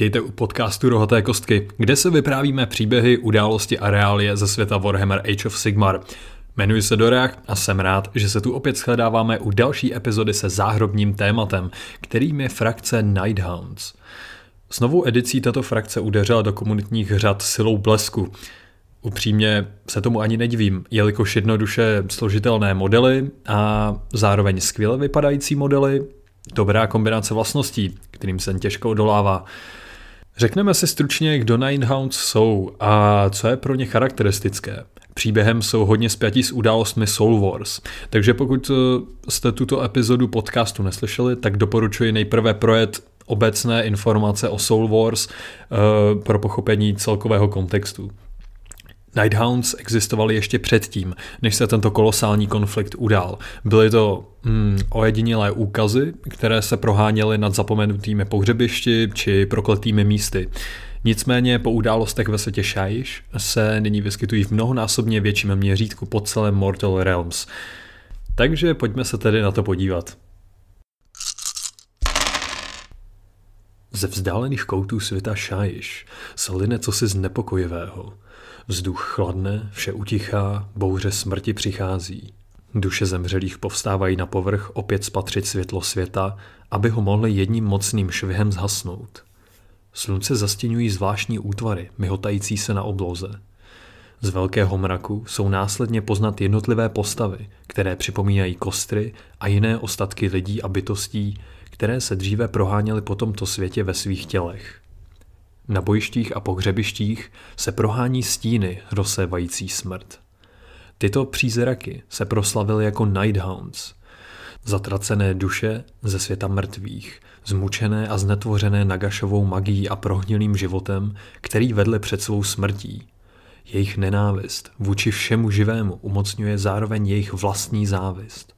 Vítejte u podcastu Rohaté kostky, kde se vyprávíme příběhy, události a reálie ze světa Warhammer Age of Sigmar. Jmenuji se Dorach a jsem rád, že se tu opět shledáváme u další epizody se záhrobním tématem, kterým je frakce Nighthounds. S novou edicí tato frakce udeřila do komunitních řad silou blesku. Upřímně se tomu ani nedivím, jelikož jednoduše složitelné modely a zároveň skvěle vypadající modely dobrá kombinace vlastností, kterým se těžko odolává. Řekneme si stručně, kdo Ninehounds jsou a co je pro ně charakteristické. Příběhem jsou hodně spjatí s událostmi Soul Wars, takže pokud eh, jste tuto epizodu podcastu neslyšeli, tak doporučuji nejprve projet obecné informace o Soul Wars eh, pro pochopení celkového kontextu. Nighthounds existovali ještě předtím, než se tento kolosální konflikt udál. Byly to hmm, ojedinělé úkazy, které se proháněly nad zapomenutými pohřebišti či prokletými místy. Nicméně po událostech ve světě Shaiish se nyní vyskytují v mnohonásobně větším měřítku po celém Mortal Realms. Takže pojďme se tedy na to podívat. Ze vzdálených koutů světa šájiš se line cosi znepokojivého. Vzduch chladne, vše utichá, bouře smrti přichází. Duše zemřelých povstávají na povrch opět spatřit světlo světa, aby ho mohly jedním mocným švihem zhasnout. Slunce zastěňují zvláštní útvary, myhotající se na obloze. Z velkého mraku jsou následně poznat jednotlivé postavy, které připomínají kostry a jiné ostatky lidí a bytostí, které se dříve proháněly po tomto světě ve svých tělech. Na bojištích a pohřebištích se prohání stíny rozsévající smrt. Tyto přízraky se proslavily jako Nighthounds, zatracené duše ze světa mrtvých, zmučené a znetvořené nagašovou magií a prohnilým životem, který vedle před svou smrtí. Jejich nenávist vůči všemu živému umocňuje zároveň jejich vlastní závist.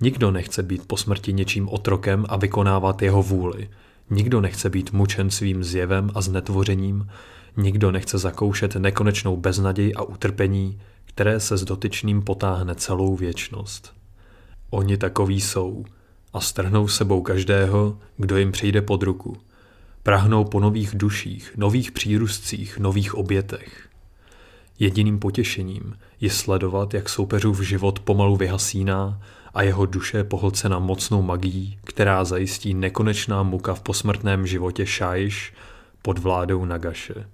Nikdo nechce být po smrti něčím otrokem a vykonávat jeho vůli – Nikdo nechce být mučen svým zjevem a znetvořením, nikdo nechce zakoušet nekonečnou beznaděj a utrpení, které se s dotyčným potáhne celou věčnost. Oni takoví jsou a strhnou sebou každého, kdo jim přijde pod ruku. Prahnou po nových duších, nových přírůstcích, nových obětech. Jediným potěšením je sledovat, jak soupeřův život pomalu vyhasíná a jeho duše je pohlcena mocnou magií, která zajistí nekonečná muka v posmrtném životě Shaish pod vládou Nagaše.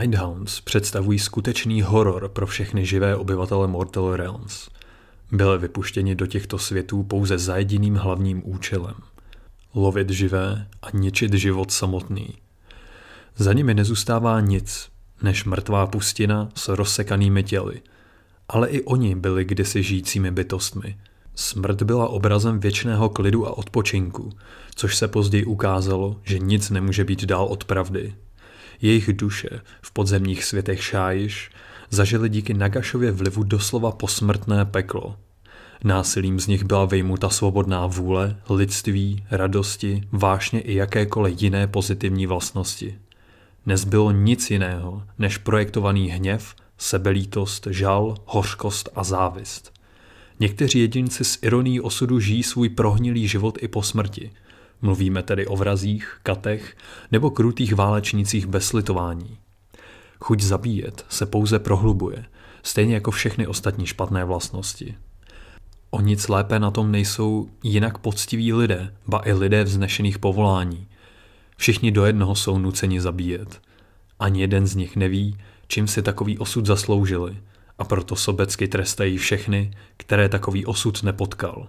Nighthounds představují skutečný horor pro všechny živé obyvatele Mortal Realms. Byly vypuštěni do těchto světů pouze za jediným hlavním účelem – lovit živé a ničit život samotný. Za nimi nezůstává nic, než mrtvá pustina s rozsekanými těly – ale i oni byli kdysi žijícími bytostmi. Smrt byla obrazem věčného klidu a odpočinku, což se později ukázalo, že nic nemůže být dál od pravdy. Jejich duše v podzemních světech Šájiš zažili díky Nagašově vlivu doslova posmrtné peklo. Násilím z nich byla vejmuta svobodná vůle, lidství, radosti, vášně i jakékoliv jiné pozitivní vlastnosti. Nezbylo nic jiného než projektovaný hněv sebelítost, žal, hořkost a závist. Někteří jedinci s ironií osudu žijí svůj prohnilý život i po smrti. Mluvíme tedy o vrazích, katech nebo krutých válečnicích bez slitování. Chuť zabíjet se pouze prohlubuje, stejně jako všechny ostatní špatné vlastnosti. O nic lépe na tom nejsou jinak poctiví lidé, ba i lidé vznešených povolání. Všichni do jednoho jsou nuceni zabíjet. Ani jeden z nich neví, čím si takový osud zasloužili a proto sobecky trestají všechny, které takový osud nepotkal.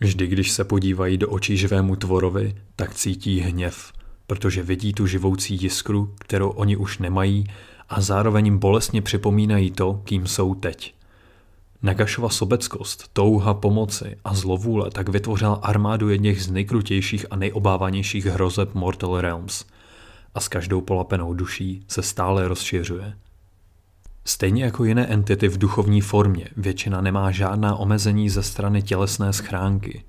Vždy, když se podívají do očí živému tvorovi, tak cítí hněv, protože vidí tu živoucí jiskru, kterou oni už nemají a zároveň jim bolestně připomínají to, kým jsou teď. Nagašova sobeckost, touha pomoci a zlovůle tak vytvořila armádu jedněch z nejkrutějších a nejobávanějších hrozeb Mortal Realms – a s každou polapenou duší se stále rozšiřuje. Stejně jako jiné entity v duchovní formě, většina nemá žádná omezení ze strany tělesné schránky.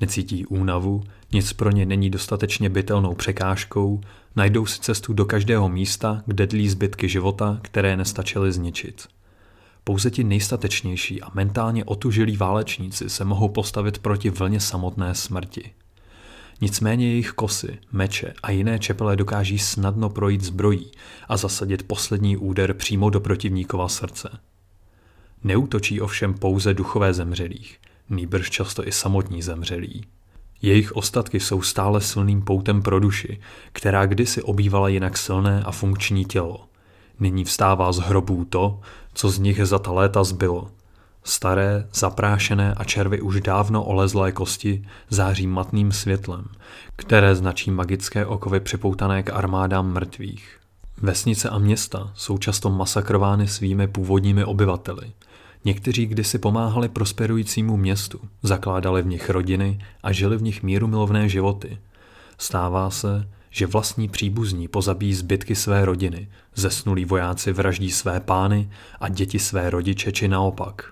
Necítí únavu, nic pro ně není dostatečně bytelnou překážkou, najdou si cestu do každého místa, kde dlí zbytky života, které nestačily zničit. Pouze ti nejstatečnější a mentálně otužilí válečníci se mohou postavit proti vlně samotné smrti. Nicméně jejich kosy, meče a jiné čepele dokáží snadno projít zbrojí a zasadit poslední úder přímo do protivníkova srdce. Neútočí ovšem pouze duchové zemřelých, nýbrž často i samotní zemřelí. Jejich ostatky jsou stále silným poutem pro duši, která kdysi obývala jinak silné a funkční tělo. Nyní vstává z hrobů to, co z nich za ta léta zbylo – Staré, zaprášené a červy už dávno olezlé kosti září matným světlem, které značí magické okovy připoutané k armádám mrtvých. Vesnice a města jsou často masakrovány svými původními obyvateli. Někteří kdysi pomáhali prosperujícímu městu, zakládali v nich rodiny a žili v nich mírumilovné životy. Stává se, že vlastní příbuzní pozabíjí zbytky své rodiny, zesnulí vojáci vraždí své pány a děti své rodiče či naopak.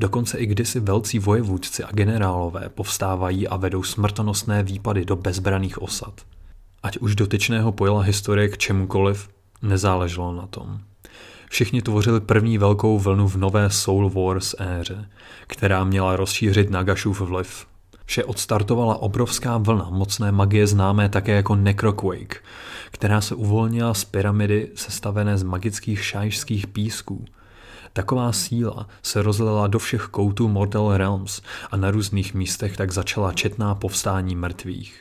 Dokonce i kdysi velcí vojevůdci a generálové povstávají a vedou smrtonosné výpady do bezbraných osad. Ať už dotyčného pojela historie k čemukoliv, nezáleželo na tom. Všichni tvořili první velkou vlnu v nové Soul Wars éře, která měla rozšířit Nagashův vliv. Vše odstartovala obrovská vlna mocné magie známé také jako Necroquake, která se uvolnila z pyramidy sestavené z magických šajšských písků – Taková síla se rozlela do všech koutů Mortal Realms a na různých místech tak začala četná povstání mrtvých.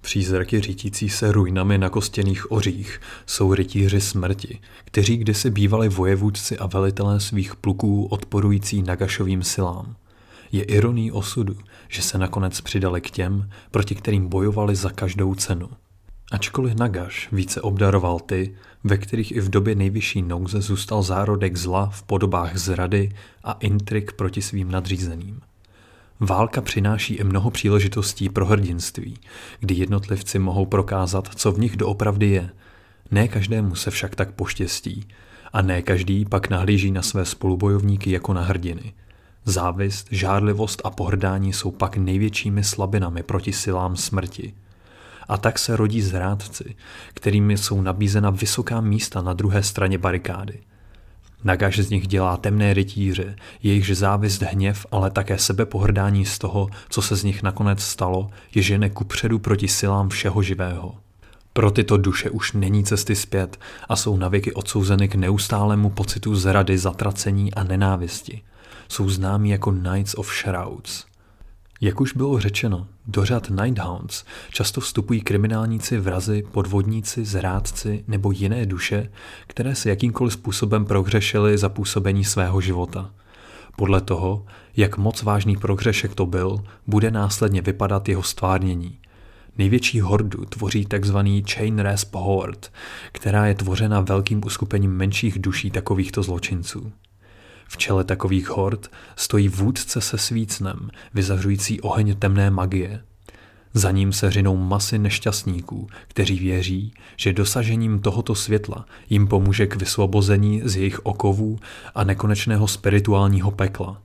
Přízraky řítící se ruinami na kostěných ořích jsou rytíři smrti, kteří kdysi bývali vojevůdci a velitelé svých pluků odporující Nagašovým silám. Je ironí osudu, že se nakonec přidali k těm, proti kterým bojovali za každou cenu. Ačkoliv Nagaš více obdaroval ty, ve kterých i v době nejvyšší nouze zůstal zárodek zla v podobách zrady a intrik proti svým nadřízeným. Válka přináší i mnoho příležitostí pro hrdinství, kdy jednotlivci mohou prokázat, co v nich doopravdy je. Ne každému se však tak poštěstí a ne každý pak nahlíží na své spolubojovníky jako na hrdiny. Závist, žárlivost a pohrdání jsou pak největšími slabinami proti silám smrti – a tak se rodí zrádci, kterými jsou nabízena vysoká místa na druhé straně barikády. Nagaž z nich dělá temné rytíře, jejichž závist, hněv, ale také sebepohrdání z toho, co se z nich nakonec stalo, je žene kupředu proti silám všeho živého. Pro tyto duše už není cesty zpět a jsou navěky odsouzeny k neustálému pocitu zrady, zatracení a nenávisti. Jsou známí jako Knights of Shrouds. Jak už bylo řečeno, do řad Nighthounds často vstupují kriminálníci, vrazy, podvodníci, zrádci nebo jiné duše, které se jakýmkoliv způsobem prohřešily za působení svého života. Podle toho, jak moc vážný prohřešek to byl, bude následně vypadat jeho stvárnění. Největší hordu tvoří tzv. Chain Resp Horde, která je tvořena velkým uskupením menších duší takovýchto zločinců. V čele takových hord stojí vůdce se svícnem, vyzařující oheň temné magie. Za ním se řinou masy nešťastníků, kteří věří, že dosažením tohoto světla jim pomůže k vysvobození z jejich okovů a nekonečného spirituálního pekla.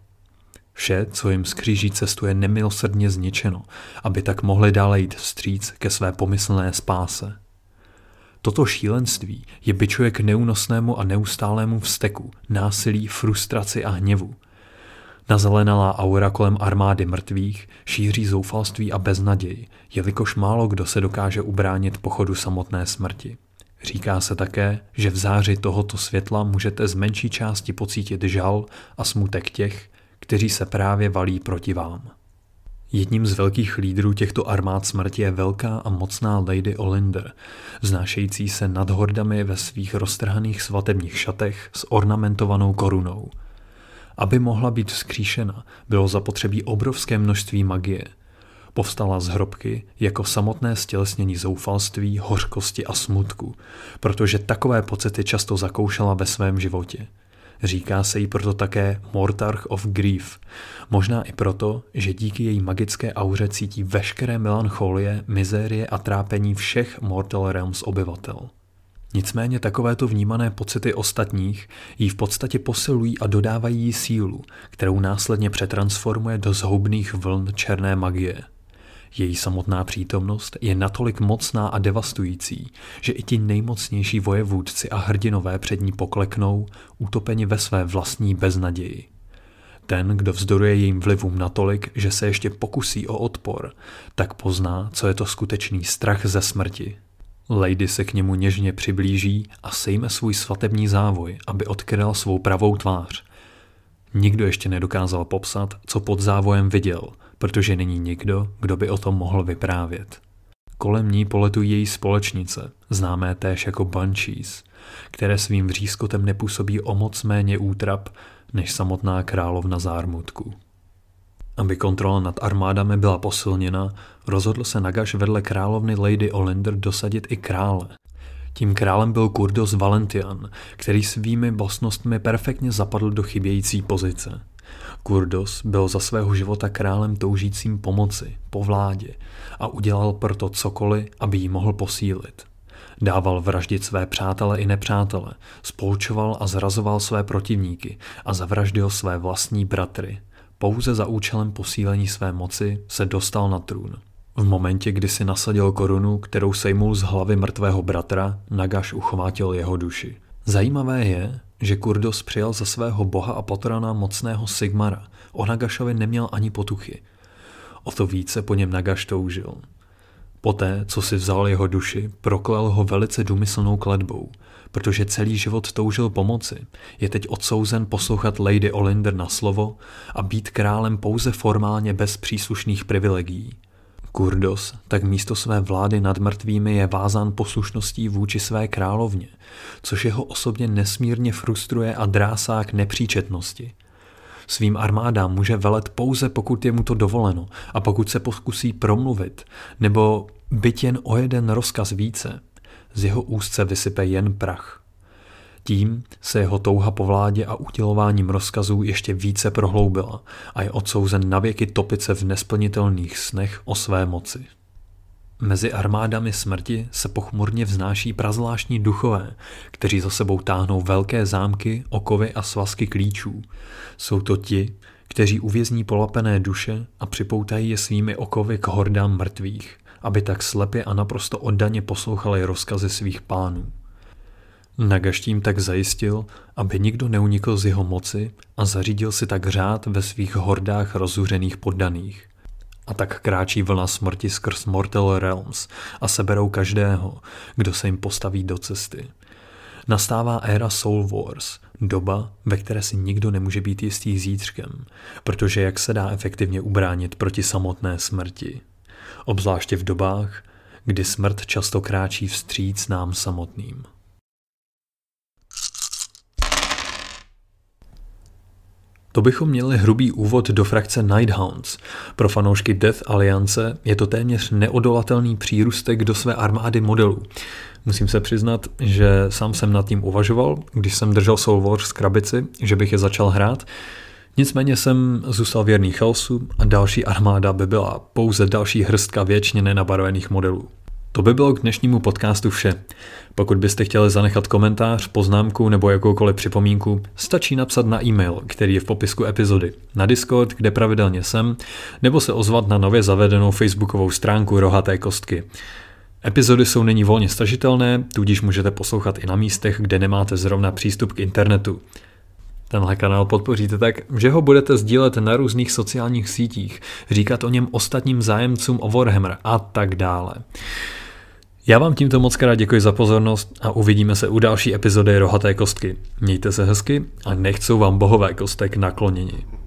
Vše, co jim skříží cestu, je nemilosrdně zničeno, aby tak mohli dále jít vstříc ke své pomyslné spáse. Toto šílenství je byčuje k neúnosnému a neustálému vzteku, násilí, frustraci a hněvu. Nazelenalá aura kolem armády mrtvých šíří zoufalství a beznaději, jelikož málo kdo se dokáže ubránit pochodu samotné smrti. Říká se také, že v záři tohoto světla můžete z menší části pocítit žal a smutek těch, kteří se právě valí proti vám. Jedním z velkých lídrů těchto armád smrti je velká a mocná Lady Olinder, znášející se nad hordami ve svých roztrhaných svatebních šatech s ornamentovanou korunou. Aby mohla být vzkříšena, bylo zapotřebí obrovské množství magie. Povstala z hrobky jako samotné stělesnění zoufalství, hořkosti a smutku, protože takové pocity často zakoušela ve svém životě – Říká se jí proto také Mortarch of Grief. Možná i proto, že díky její magické auře cítí veškeré melancholie, mizérie a trápení všech Mortal Realms obyvatel. Nicméně takovéto vnímané pocity ostatních jí v podstatě posilují a dodávají jí sílu, kterou následně přetransformuje do zhoubných vln černé magie – její samotná přítomnost je natolik mocná a devastující, že i ti nejmocnější vojevůdci a hrdinové před ní pokleknou, utopeni ve své vlastní beznaději. Ten, kdo vzdoruje jejím vlivům natolik, že se ještě pokusí o odpor, tak pozná, co je to skutečný strach ze smrti. Lady se k němu něžně přiblíží a sejme svůj svatební závoj, aby odkryl svou pravou tvář. Nikdo ještě nedokázal popsat, co pod závojem viděl – protože není nikdo, kdo by o tom mohl vyprávět. Kolem ní poletují její společnice, známé též jako Banshees, které svým vřízkotem nepůsobí o moc méně útrap než samotná královna zármutku. Aby kontrola nad armádami byla posilněna, rozhodl se Nagaš vedle královny Lady Olinder dosadit i krále. Tím králem byl Kurdos Valentian, který svými bosnostmi perfektně zapadl do chybějící pozice – Kurdos byl za svého života králem toužícím pomoci, po vládě a udělal proto cokoliv, aby ji mohl posílit. Dával vraždit své přátele i nepřátele, spolčoval a zrazoval své protivníky a zavraždil své vlastní bratry. Pouze za účelem posílení své moci se dostal na trůn. V momentě, kdy si nasadil korunu, kterou sejmul z hlavy mrtvého bratra, Nagaš uchvátil jeho duši. Zajímavé je, že Kurdos přijal za svého boha a patrona mocného Sigmara. O Nagašovi neměl ani potuchy. O to více po něm Nagaš toužil. Poté, co si vzal jeho duši, proklel ho velice důmyslnou kladbou. protože celý život toužil pomoci, je teď odsouzen poslouchat Lady Olinder na slovo a být králem pouze formálně bez příslušných privilegií. Kurdos tak místo své vlády nad mrtvými je vázán poslušností vůči své královně, což jeho osobně nesmírně frustruje a drásá k nepříčetnosti. Svým armádám může velet pouze pokud je mu to dovoleno a pokud se pokusí promluvit, nebo byt jen o jeden rozkaz více, z jeho úzce vysype jen prach. Tím se jeho touha po vládě a utělováním rozkazů ještě více prohloubila a je odsouzen na věky topit se v nesplnitelných snech o své moci. Mezi armádami smrti se pochmurně vznáší prazvláštní duchové, kteří za sebou táhnou velké zámky, okovy a svazky klíčů. Jsou to ti, kteří uvězní polapené duše a připoutají je svými okovy k hordám mrtvých, aby tak slepě a naprosto oddaně poslouchali rozkazy svých pánů. Nagaštím tak zajistil, aby nikdo neunikl z jeho moci a zařídil si tak řád ve svých hordách rozuřených poddaných. A tak kráčí vlna smrti skrz Mortal Realms a seberou každého, kdo se jim postaví do cesty. Nastává éra Soul Wars, doba, ve které si nikdo nemůže být jistý zítřkem, protože jak se dá efektivně ubránit proti samotné smrti. Obzvláště v dobách, kdy smrt často kráčí vstříc nám samotným. To bychom měli hrubý úvod do frakce Nighthounds. Pro fanoušky Death Alliance je to téměř neodolatelný přírůstek do své armády modelů. Musím se přiznat, že sám jsem nad tím uvažoval, když jsem držel Soul Wars z krabici, že bych je začal hrát, Nicméně jsem zůstal věrný chaosu a další armáda by byla pouze další hrstka věčně nenabarvených modelů. To by bylo k dnešnímu podcastu vše. Pokud byste chtěli zanechat komentář, poznámku nebo jakoukoliv připomínku, stačí napsat na e-mail, který je v popisku epizody, na Discord, kde pravidelně jsem, nebo se ozvat na nově zavedenou facebookovou stránku Rohaté kostky. Epizody jsou nyní volně stažitelné, tudíž můžete poslouchat i na místech, kde nemáte zrovna přístup k internetu. Tenhle kanál podpoříte tak, že ho budete sdílet na různých sociálních sítích, říkat o něm ostatním zájemcům o Warhammer a tak dále. Já vám tímto moc krát děkuji za pozornost a uvidíme se u další epizody Rohaté kostky. Mějte se hezky a nechcou vám bohové kostek nakloněni.